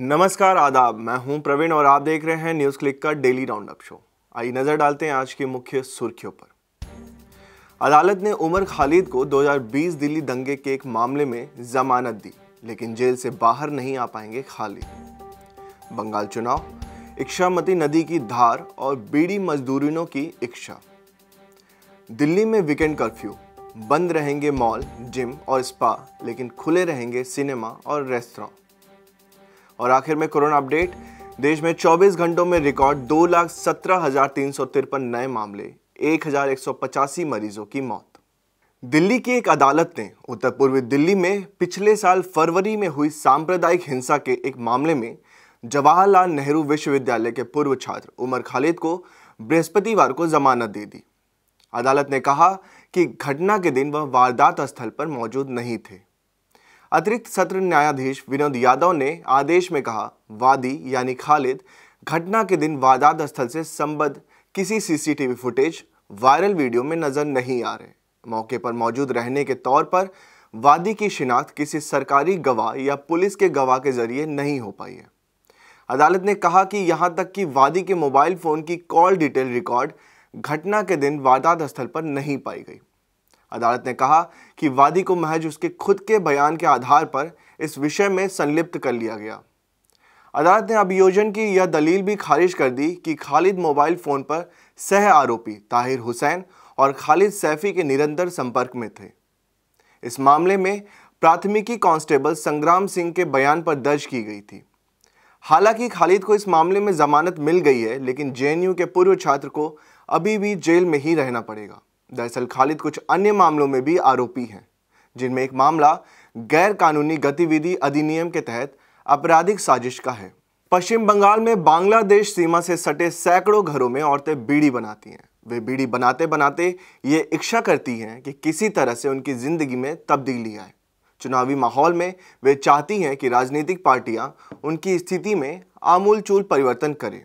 नमस्कार आदाब मैं हूं प्रवीण और आप देख रहे हैं न्यूज क्लिक का डेली राउंड अप शो आई नजर डालते हैं आज की मुख्य सुर्खियों पर अदालत ने उमर खालिद को 2020 दिल्ली दंगे के एक मामले में जमानत दी लेकिन जेल से बाहर नहीं आ पाएंगे खालिद बंगाल चुनाव इक्शामती नदी की धार और बीड़ी मजदूरिनों की इच्छा दिल्ली में वीकेंड कर्फ्यू बंद रहेंगे मॉल जिम और स्पा लेकिन खुले रहेंगे सिनेमा और रेस्तरां और आखिर में कोरोना अपडेट देश में 24 घंटों में रिकॉर्ड दो लाख सत्रह हजार तीन सौ तिरपन नए मामले एक हजार एक सौ पचासी मरीजों की मौत दिल्ली की एक अदालत ने उत्तर पूर्वी दिल्ली में पिछले साल फरवरी में हुई सांप्रदायिक हिंसा के एक मामले में जवाहरलाल नेहरू विश्वविद्यालय के पूर्व छात्र उमर खालिद को बृहस्पतिवार को जमानत दे दी अदालत ने कहा कि घटना के दिन वह वारदात स्थल पर मौजूद नहीं थे अतिरिक्त सत्र न्यायाधीश विनोद यादव ने आदेश में कहा वादी यानी खालिद घटना के दिन वारदात स्थल से संबद्ध किसी सीसीटीवी फुटेज वायरल वीडियो में नजर नहीं आ रहे मौके पर मौजूद रहने के तौर पर वादी की शिनाख्त किसी सरकारी गवाह या पुलिस के गवाह के जरिए नहीं हो पाई है अदालत ने कहा कि यहां तक कि वादी के मोबाइल फ़ोन की कॉल डिटेल रिकॉर्ड घटना के दिन वारदात स्थल पर नहीं पाई गई अदालत ने कहा कि वादी को महज उसके खुद के बयान के आधार पर इस विषय में संलिप्त कर लिया गया अदालत ने अभियोजन की यह दलील भी खारिज कर दी कि खालिद मोबाइल फ़ोन पर सह आरोपी ताहिर हुसैन और खालिद सैफी के निरंतर संपर्क में थे इस मामले में प्राथमिकी कांस्टेबल संग्राम सिंह के बयान पर दर्ज की गई थी हालांकि खालिद को इस मामले में जमानत मिल गई है लेकिन जेएनयू के पूर्व छात्र को अभी भी जेल में ही रहना पड़ेगा दरअसल खालिद कुछ अन्य मामलों में भी आरोपी हैं जिनमें एक मामला गैर कानूनी गतिविधि अधिनियम के तहत आपराधिक साजिश का है पश्चिम बंगाल में बांग्लादेश सीमा से सटे सैकड़ों घरों में औरतें बीड़ी बनाती हैं वे बीड़ी बनाते बनाते ये इच्छा करती हैं कि किसी तरह से उनकी ज़िंदगी में तब्दीली आए चुनावी माहौल में वे चाहती हैं कि राजनीतिक पार्टियां उनकी स्थिति में आमूलचूल परिवर्तन करें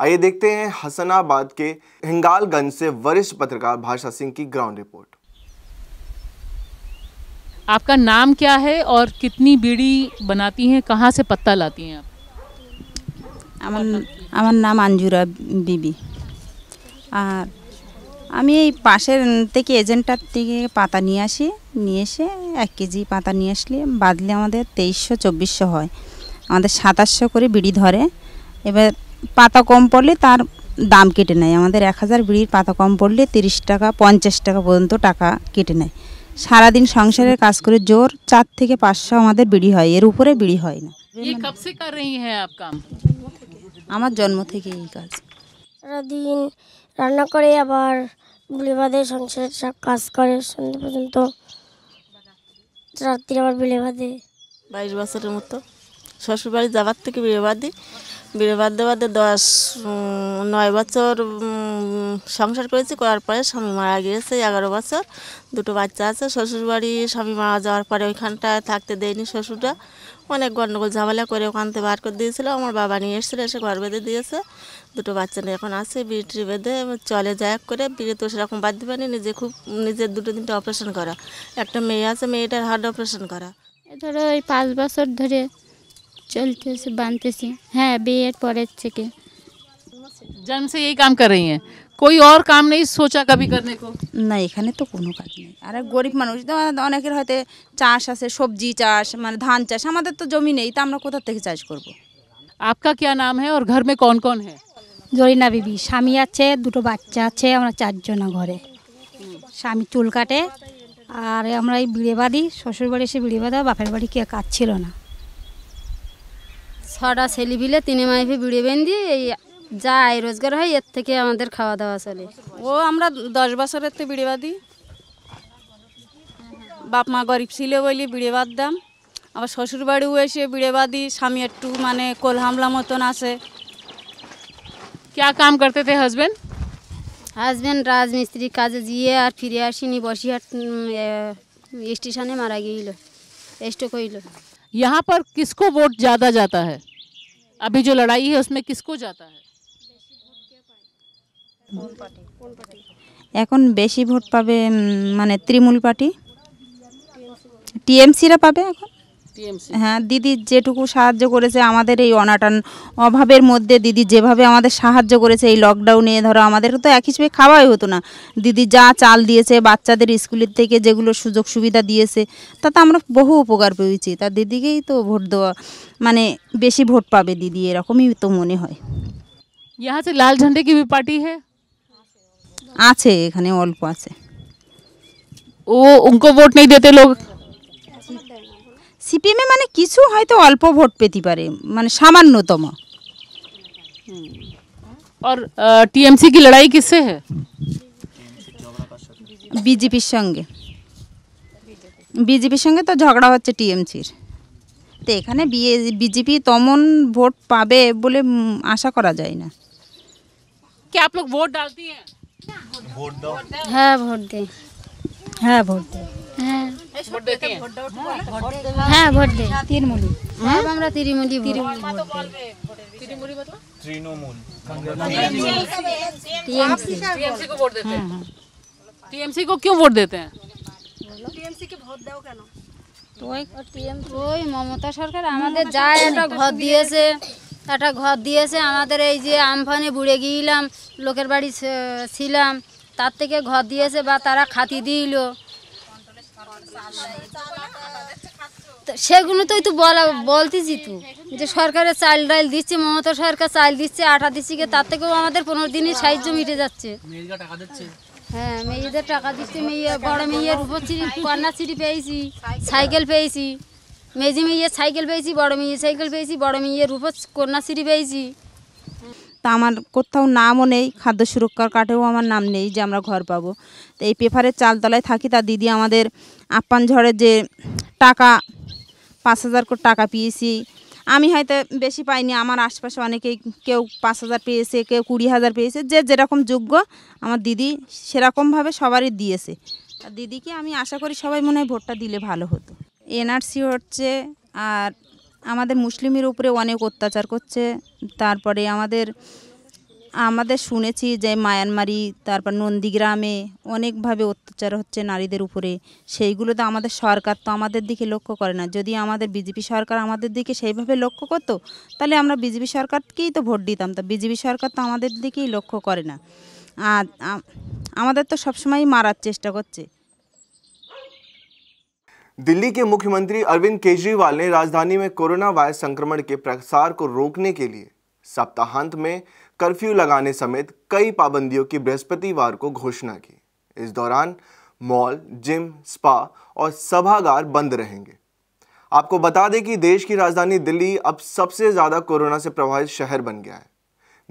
आइए देखते हैं हसनाबाद के हिंगालगंज से वरिष्ठ पत्रकार भाषा सिंह की ग्राउंड रिपोर्ट आपका नाम क्या है और कितनी बीड़ी बनाती हैं कहाँ से पत्ता लाती हैं आप अमन नाम अंजुरा बीबी और हमें पासर एजेंटर थे पता नहीं आसि नहीं एक के जी पता नहीं आसले बदले तेईस चौबीस है सतााशो को बीड़ी धरे एबार পাতা কম পড়লে তার দাম কেটে নেয় আমাদের এক হাজার বিড়ির পাতা কম পড়লে তিরিশ টাকা পঞ্চাশ টাকা পর্যন্ত টাকা কেটে নেয় সারাদিন সংসারের কাজ করে জোর চার থেকে পাঁচশো আমাদের বিড়ি হয় এর উপরে বিড়ি হয় না আমার জন্ম থেকে এই কাজ সারাদিন রান্না করে আবার বিলে বাঁধে সংসারের সব কাজ করে সন্ধ্যে পর্যন্ত রাত্রি আবার বিলে বাঁধে বাইশ বছরের মতো শ্বশুরবাড়ি যাবার থেকে বিলে বাঁধে বিয়ে বাঁধতে বাঁধতে দশ নয় বছর সংসার করেছি করার পরে স্বামী মারা গিয়েছে এগারো বছর দুটো বাচ্চা আছে শ্বশুরবাড়ি স্বামী মারা যাওয়ার পরে ওইখানটায় থাকতে দেয়নি শ্বশুরটা অনেক গণ্ডগোল ঝামেলা করে ওখানতে বার করে দিয়েছিল আমার বাবা নিয়ে এসেছিল এসে ঘর বেঁধে দিয়েছে দুটো বাচ্চা নিয়ে এখন আছে বিয়েটি বেঁধে চলে যায় করে বিয়ে তো সেরকম বাদ দিবে নিজে খুব নিজের দুটো তিনটে অপারেশন করা একটা মেয়ে আছে মেয়েটার হার্ট অপারেশন করা ধরো ওই পাঁচ বছর ধরে চলতেছে বানতেছি হ্যাঁ বিয়ের পরের থেকে पढ़े জন্ম এই কাম কর रही हैं कोई और काम नहीं सोचा না এখানে তো কোনো কাজ নেই আর গরিব মানুষ তো অনেকের হয়তো চাষ আছে সবজি চাষ মানে ধান চাষ আমাদের তো জমি নেই তা আমরা কোথা থেকে চাষ করব आपका क्या नाम है और घर में कौन कौन है জরিনা বিবি স্বামী আছে দুটো বাচ্চা আছে আমরা চারজন ঘরে স্বামী চুল কাটে আর আমরা এই বিড়ে বাঁধি শ্বশুর বাড়ি এসে বিড়ে বাঁধা বাপের বাড়ি কে কাজ ছিল না ছটা ছেলে ফিলে তিনে মাইফে বিড়ে বেঁধি এই যা আয় রোজগার হয় এর থেকে আমাদের খাওয়া দাওয়া চলে ও আমরা দশ বছরের তো বিড়ে বাঁধি বাপ মা গরিব ছিল বলি বিড়ে বাঁধতাম আবার শ্বশুর বাড়িও এসে বিড়ে বাঁধি স্বামী একটু মানে কোল হামলা মতন আছে क्या কাম করতে थे हस्बैंड হাজব্যান্ড রাজমিস্ত্রি কাজে গিয়ে আর ফিরে আসিনি বসিহাট স্টেশনে মারা গিয়েছিল স্ট্রোক হইল यहाँ पर किसको वोट ज़्यादा जाता है अभी जो लड़ाई है उसमें किसको जाता है एन বেশি भोट पा मान तृणमूल पार्टी टीएमसी पा एन হ্যাঁ দিদির যেটুকু সাহায্য করেছে আমাদের এই অনাটন অভাবের মধ্যে দিদি যেভাবে আমাদের সাহায্য করেছে এই লকডাউনে ধরো আমাদের তো এক হিসেবে খাওয়াই হতো না দিদি যা চাল দিয়েছে বাচ্চাদের স্কুলের থেকে যেগুলো সুযোগ সুবিধা দিয়েছে তাতে আমরা বহু উপকার পেয়েছি তা দিদিকেই তো ভোট দেওয়া মানে বেশি ভোট পাবে দিদি এরকমই তো মনে হয় ইহাতে লাল लाल কি পার্টি হে আছে এখানে অল্প আছে ও উনকো ভোট নেই দিতে লোক সিপিএমে মানে কিছু হয়তো অল্প ভোট পেতে পারে মানে সামান্যতম और কি লড়াই लड़ाई किससे বিজেপির সঙ্গে বিজেপির সঙ্গে তো ঝগড়া হচ্ছে টিএমসির তো এখানে বিজেপি তমন ভোট পাবে বলে আশা করা যায় না क्या आप लोग वोट डालती हैं হ্যাঁ ভোট দে হ্যাঁ? আমরা তৃণমূলী ভোট ওই মমতা সরকার আমাদের যা একটা ঘর দিয়েছে একটা ঘর দিয়েছে আমাদের এই যে আমফানে বুড়ে গিয়েলাম লোকের বাড়ি ছিলাম তার থেকে ঘর দিয়েছে বা তারা খাতি দিল তো সেগুলো তোই তো বলা বলতেছি তু যে সরকারের চাল ডাইল দিচ্ছে মমতা সরকার চাল দিচ্ছে আটা দিচ্ছে তার থেকেও আমাদের পনেরো দিনের সাহায্য মিটে যাচ্ছে হ্যাঁ মেয়েদের টাকা দিচ্ছে মেয়ে বড় মেয়ের উপর কন্যাশ্রী পেয়েছি সাইকেল পেয়েছি মেজি মেয়ের সাইকেল পেয়েছি বড় মেয়ের সাইকেল পেয়েছি বড় মেয়ের উপর কন্যাশ্রী পেয়েছি তা আমার কোথাও নামও নেই খাদ্য সুরক্ষার কার্ডেও আমার নাম নেই যে আমরা ঘর পাবো তো এই পেপারের চালতলায় থাকি তা দিদি আমাদের আপ্পান ঝড়ের যে টাকা পাঁচ হাজার করে টাকা পেয়েছি আমি হয়তো বেশি পাইনি আমার আশপাশে অনেকেই কেউ পাঁচ হাজার পেয়েছে কেউ কুড়ি হাজার পেয়েছে যে যেরকম যোগ্য আমার দিদি সেরকমভাবে সবারই দিয়েছে দিদিকে আমি আশা করি সবাই মনে হয় ভোটটা দিলে ভালো হতো এনআরসি হচ্ছে আর আমাদের মুসলিমের উপরে অনেক অত্যাচার করছে তারপরে আমাদের আমাদের শুনেছি যে মায়ানমারি তারপর নন্দীগ্রামে অনেকভাবে অত্যাচার হচ্ছে নারীদের উপরে সেইগুলো তো আমাদের সরকার তো আমাদের দিকে লক্ষ্য করে না যদি আমাদের বিজেপি সরকার আমাদের দিকে সেইভাবে লক্ষ্য করতো তাহলে আমরা বিজেপি সরকারকেই তো ভোট দিতাম তা বিজেপি সরকার তো আমাদের দিকেই লক্ষ্য করে না আর আমাদের তো সবসময়ই মারার চেষ্টা করছে दिल्ली के मुख्यमंत्री अरविंद केजरीवाल ने राजधानी में कोरोना वायरस संक्रमण के प्रसार को रोकने के लिए सप्ताहांत में कर्फ्यू लगाने समेत कई पाबंदियों की बृहस्पतिवार को घोषणा की इस दौरान मॉल जिम स्पा और सभागार बंद रहेंगे आपको बता दें कि देश की राजधानी दिल्ली अब सबसे ज़्यादा कोरोना से प्रभावित शहर बन गया है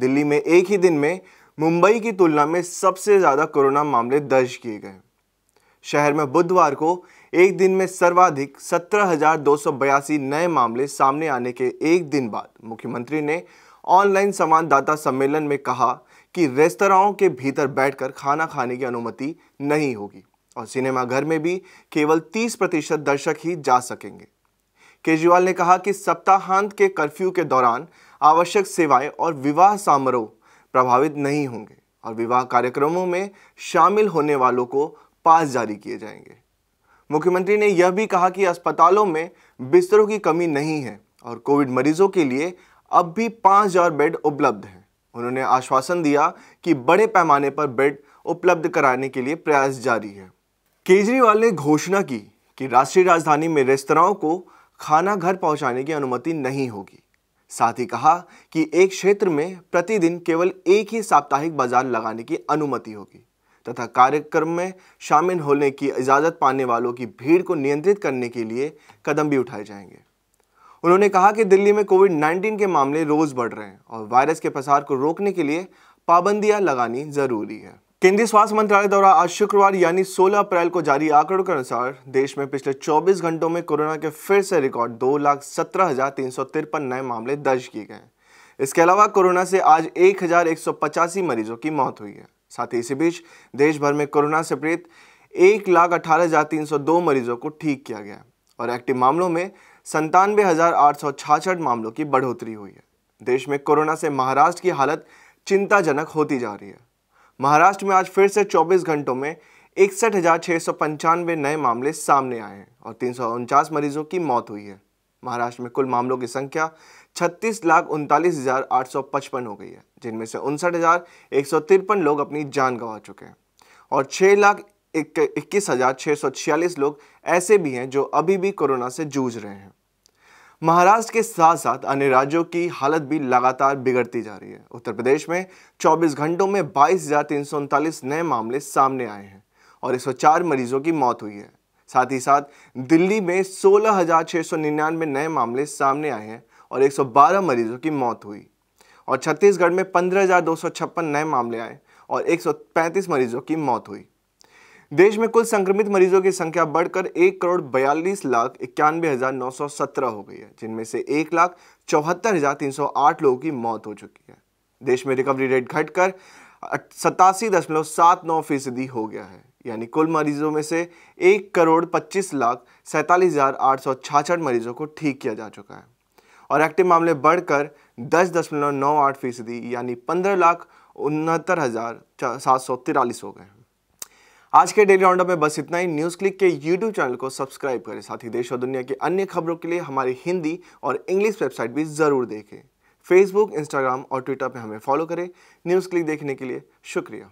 दिल्ली में एक ही दिन में मुंबई की तुलना में सबसे ज़्यादा कोरोना मामले दर्ज किए गए शहर में बुधवार को एक दिन में सर्वाधिक सत्रह नए मामले सामने आने के एक दिन बाद मुख्यमंत्री ने ऑनलाइन संवाददाता सम्मेलन में कहा कि रेस्तराओं के भीतर बैठकर खाना खाने की अनुमति नहीं होगी और सिनेमाघर में भी केवल 30 प्रतिशत दर्शक ही जा सकेंगे केजरीवाल ने कहा कि सप्ताहांत के कर्फ्यू के दौरान आवश्यक सेवाएं और विवाह समारोह प्रभावित नहीं होंगे और विवाह कार्यक्रमों में शामिल होने वालों को पास जारी किए जाएंगे मुख्यमंत्री ने यह भी कहा कि अस्पतालों में बिस्तरों की कमी नहीं है और कोविड मरीजों के लिए अब भी 5000 बेड उपलब्ध हैं उन्होंने आश्वासन दिया कि बड़े पैमाने पर बेड उपलब्ध कराने के लिए प्रयास जारी है केजरीवाल ने घोषणा की कि राष्ट्रीय राजधानी में रेस्तराओं को खाना घर पहुंचाने की अनुमति नहीं होगी साथ ही कहा कि एक क्षेत्र में प्रतिदिन केवल एक ही साप्ताहिक बाजार लगाने की अनुमति होगी तथा कार्यक्रम में शामिल होने की इजाज़त पाने वालों की भीड़ को नियंत्रित करने के लिए कदम भी उठाए जाएंगे उन्होंने कहा कि दिल्ली में कोविड 19 के मामले रोज़ बढ़ रहे हैं और वायरस के प्रसार को रोकने के लिए पाबंदियां लगानी ज़रूरी है केंद्रीय स्वास्थ्य मंत्रालय द्वारा आज शुक्रवार यानी 16 अप्रैल को जारी आंकड़ों के अनुसार देश में पिछले 24 घंटों में कोरोना के फिर से रिकॉर्ड दो लाख सत्रह हजार तीन सौ तिरपन नए मामले दर्ज किए गए इसके अलावा कोरोना से आज एक हजार एक सौ पचासी मरीजों की मौत हुई है साथ ही इसी बीच देश भर में कोरोना से पीड़ित एक लाख अठारह हज़ार तीन सौ दो मरीजों को ठीक किया गया और एक्टिव मामलों में संतानवे हज़ार आठ सौ छाछठ मामलों की बढ़ोतरी हुई है देश में कोरोना से महाराष्ट्र की हालत चिंताजनक होती जा रही है महाराष्ट्र में आज फिर से 24 घंटों में इकसठ हज़ार छः सौ पंचानवे नए मामले सामने आए हैं और तीन सौ उनचास मरीजों की मौत हुई है महाराष्ट्र में कुल मामलों की संख्या छत्तीस लाख उनतालीस हज़ार आठ सौ पचपन हो गई है जिनमें से उनसठ हज़ार एक सौ तिरपन लोग अपनी जान गंवा चुके हैं और छः लाख इक्कीस हज़ार छः सौ छियालीस लोग ऐसे भी हैं जो अभी भी कोरोना से जूझ रहे हैं महाराष्ट्र के साथ साथ अन्य राज्यों की हालत भी लगातार बिगड़ती जा रही है उत्तर प्रदेश में 24 घंटों में बाईस नए मामले सामने आए हैं और एक मरीजों की मौत हुई है साथ ही साथ दिल्ली में सोलह नए मामले सामने आए हैं और 112 मरीजों की मौत हुई और छत्तीसगढ़ में पंद्रह नए मामले आए और 135 मरीजों की मौत हुई देश में कुल संक्रमित मरीजों की संख्या बढ़कर एक करोड़ बयालीस लाख इक्यानवे हज़ार नौ सौ सत्रह हो गई है जिनमें से एक लाख चौहत्तर हज़ार तीन सौ आठ लोगों की मौत हो चुकी है देश में रिकवरी रेट घटकर सतासी दशमलव सात नौ फीसदी हो गया है यानी कुल मरीजों में से एक करोड़ पच्चीस लाख सैंतालीस हज़ार आठ सौ छाछठ मरीजों को ठीक किया जा चुका है और एक्टिव मामले बढ़कर दस दशमलव नौ आठ फीसदी यानी पंद्रह लाख उनहत्तर हज़ार सात सौ तिरालीस हो गए आज के डेली राउंडअप में बस इतना ही न्यूज़ क्लिक के यूट्यूब चैनल को सब्सक्राइब करें साथ ही देश और दुनिया की अन्य खबरों के लिए हमारी हिंदी और इंग्लिश वेबसाइट भी ज़रूर देखें फेसबुक इंस्टाग्राम और ट्विटर पर हमें फॉलो करें न्यूज़ क्लिक देखने के लिए शुक्रिया